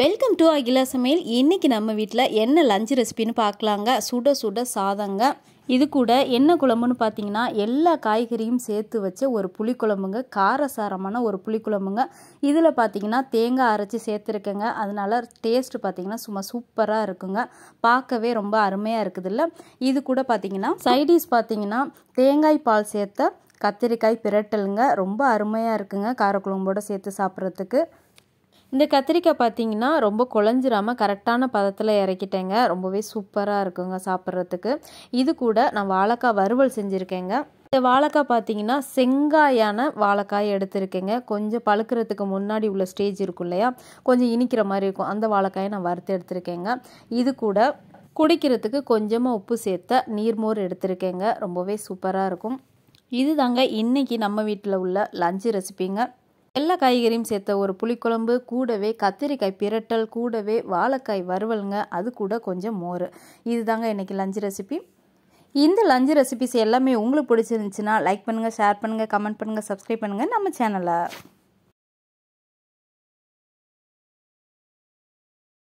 welcome to Akila சமையல் இன்றைக்கி நம்ம வீட்டில் என்ன லஞ்ச் ரெசிபின்னு பார்க்கலாங்க சுட சுட சாதங்க இது கூட என்ன குழம்புன்னு பார்த்தீங்கன்னா எல்லா காய்கறியும் சேர்த்து வச்ச ஒரு புளிக்குழம்புங்க காரசாரமான ஒரு புளிக்குழம்புங்க இதில் பார்த்தீங்கன்னா தேங்காய் அரைச்சி சேர்த்துருக்கேங்க அதனால் டேஸ்ட்டு பார்த்திங்கன்னா சும்மா சூப்பராக இருக்குங்க பார்க்கவே ரொம்ப அருமையாக இருக்குது இல்லை இது கூட பார்த்திங்கன்னா சைடிஷ் பார்த்திங்கன்னா தேங்காய் பால் சேர்த்த கத்திரிக்காய் பிரட்டலுங்க ரொம்ப அருமையாக இருக்குங்க காரக்குழம்போடு சேர்த்து சாப்பிட்றதுக்கு இந்த கத்திரிக்காய் பார்த்திங்கன்னா ரொம்ப குழஞ்சிராமல் கரெக்டான பதத்தில் இறக்கிட்டேங்க ரொம்பவே சூப்பராக இருக்குங்க சாப்பிட்றதுக்கு இது கூட நான் வாழைக்காய் வறுவல் செஞ்சுருக்கேங்க இந்த வாழைக்காய் பார்த்தீங்கன்னா செங்காயான வாழைக்காய் எடுத்திருக்கேங்க கொஞ்சம் பழுக்கிறதுக்கு முன்னாடி உள்ள ஸ்டேஜ் இருக்கும் இல்லையா கொஞ்சம் இனிக்கிற மாதிரி இருக்கும் அந்த வாழைக்காயை நான் வறுத்து எடுத்திருக்கேங்க இது கூட குடிக்கிறதுக்கு கொஞ்சமாக உப்பு சேர்த்த நீர்மோர் எடுத்திருக்கேங்க ரொம்பவே சூப்பராக இருக்கும் இது தாங்க இன்றைக்கி நம்ம வீட்டில் உள்ள லஞ்சு ரெசிபிங்க எல்லா காய்கறியும் சேர்த்த ஒரு புளிக்குழம்பு கூடவே கத்திரிக்காய் பிரட்டல் கூடவே வாழைக்காய் வறுவலுங்க அது கூட கொஞ்சம் மோர் இது தாங்க இன்றைக்கி லஞ்சு ரெசிபி இந்த லஞ்சு ரெசிபிஸ் எல்லாமே உங்களுக்கு பிடிச்சிருந்துச்சுன்னா லைக் பண்ணுங்கள் ஷேர் பண்ணுங்கள் கமெண்ட் பண்ணுங்கள் சப்ஸ்கிரைப் பண்ணுங்கள் நம்ம சேனலை